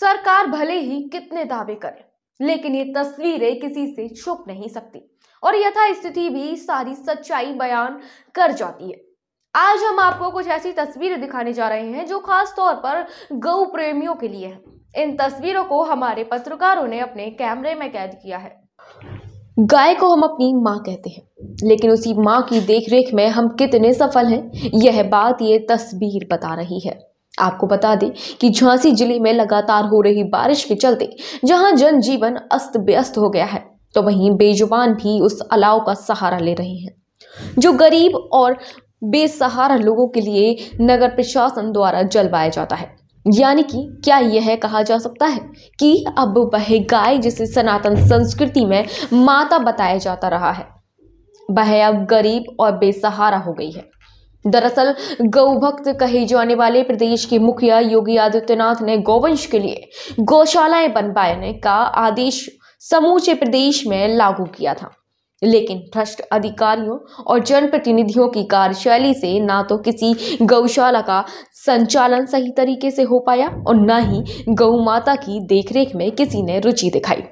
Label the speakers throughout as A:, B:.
A: सरकार भले ही कितने दावे करे लेकिन ये तस्वीरें किसी से छुप नहीं सकती और यथास्थिति भी सारी सच्चाई बयान कर जाती है आज हम आपको कुछ ऐसी तस्वीरें दिखाने जा रहे हैं जो खास तौर पर गौ प्रेमियों के लिए हैं इन तस्वीरों को हमारे पत्रकारों ने अपने कैमरे में कैद किया है गाय को हम अपनी माँ कहते हैं लेकिन उसी माँ की देखरेख में हम कितने सफल हैं यह बात ये तस्वीर बता रही है आपको बता दें कि झांसी जिले में लगातार हो रही बारिश के चलते जहां जनजीवन अस्त व्यस्त हो गया है तो वहीं बेजुबान भी उस अलाव का सहारा ले रहे हैं जो गरीब और बेसहारा लोगों के लिए नगर प्रशासन द्वारा जलवाया जाता है यानी कि क्या यह कहा जा सकता है कि अब वह गाय जिसे सनातन संस्कृति में माता बताया जाता रहा है वह अब गरीब और बेसहारा हो गई है दरअसल गौ भक्त कहे जाने वाले प्रदेश के मुखिया योगी आदित्यनाथ ने गौवंश के लिए गौशालाएं बनवाने का आदेश समूचे प्रदेश में लागू किया था लेकिन भ्रष्ट अधिकारियों और जनप्रतिनिधियों की कार्यशैली से ना तो किसी गौशाला का संचालन सही तरीके से हो पाया और ना ही गौ माता की देखरेख में किसी ने रुचि दिखाई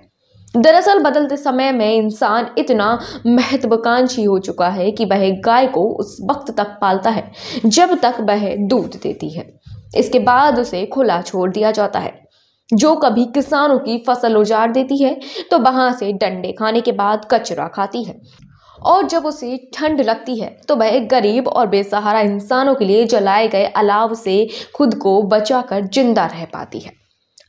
A: दरअसल बदलते समय में इंसान इतना महत्वाकांक्षी हो चुका है कि वह गाय को उस वक्त तक पालता है जब तक वह दूध देती है इसके बाद उसे खुला छोड़ दिया जाता है जो कभी किसानों की फसल उजाड़ देती है तो वहां से डंडे खाने के बाद कचरा खाती है और जब उसे ठंड लगती है तो वह गरीब और बेसहारा इंसानों के लिए जलाए गए अलाव से खुद को बचाकर जिंदा रह पाती है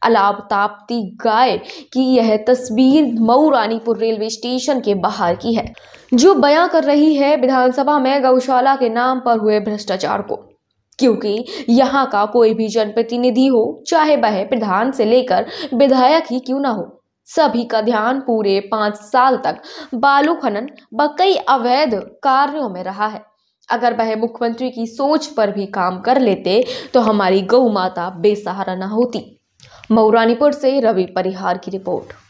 A: अलाब तापती गाय की यह तस्वीर मऊ रानीपुर रेलवे स्टेशन के बाहर की है जो बयां कर रही है विधानसभा में गौशाला के नाम पर हुए भ्रष्टाचार को क्योंकि यहाँ का कोई भी जनप्रतिनिधि हो चाहे वह प्रधान से लेकर विधायक ही क्यों ना हो सभी का ध्यान पूरे पाँच साल तक बालू खनन व कई अवैध कार्यों में रहा है अगर वह मुख्यमंत्री की सोच पर भी काम कर लेते तो हमारी गौ माता बेसहारा ना होती मऊरानीपुर से रवि परिहार की रिपोर्ट